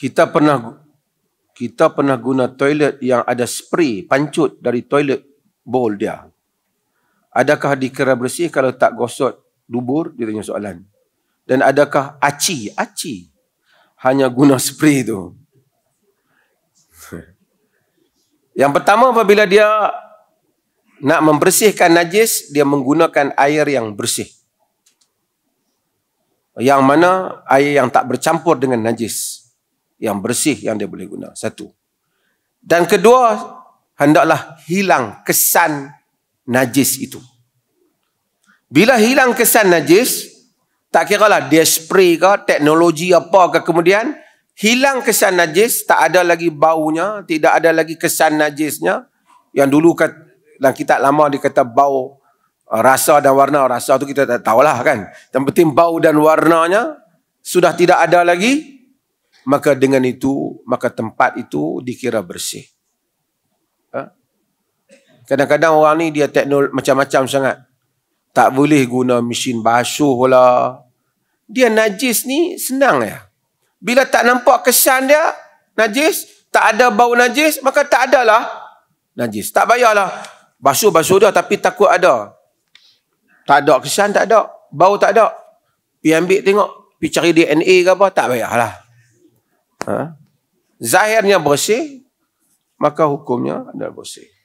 kita pernah kita pernah guna toilet yang ada spray pancut dari toilet bowl dia. Adakah dikira bersih kalau tak gosok dubur? Dia tanya soalan. Dan adakah aci? Aci. Hanya guna spray tu? Yang pertama apabila dia nak membersihkan najis, dia menggunakan air yang bersih. Yang mana air yang tak bercampur dengan najis yang bersih yang dia boleh guna. Satu. Dan kedua, hendaklah hilang kesan najis itu. Bila hilang kesan najis, tak kira lah dia spray ke, teknologi apa ke kemudian, hilang kesan najis, tak ada lagi baunya, tidak ada lagi kesan najisnya. Yang dulu kat, dalam kitab lama dia kata bau uh, rasa dan warna. Rasa tu kita tak tahulah kan. Yang penting bau dan warnanya sudah tidak ada lagi maka dengan itu maka tempat itu dikira bersih. Ha? Kadang-kadang orang ni dia teknologi macam-macam sangat. Tak boleh guna mesin basuh lah. Dia najis ni senang ya. Bila tak nampak kesan dia najis, tak ada bau najis, maka tak adalah najis. Tak payahlah basuh-basuh dia tapi takut ada. Tak ada kesan, tak ada. Bau tak ada. Pergi ambil tengok, pergi cari DNA ke apa, tak payahlah. Ha? Zahirnya bersih, maka hukumnya adalah bersih.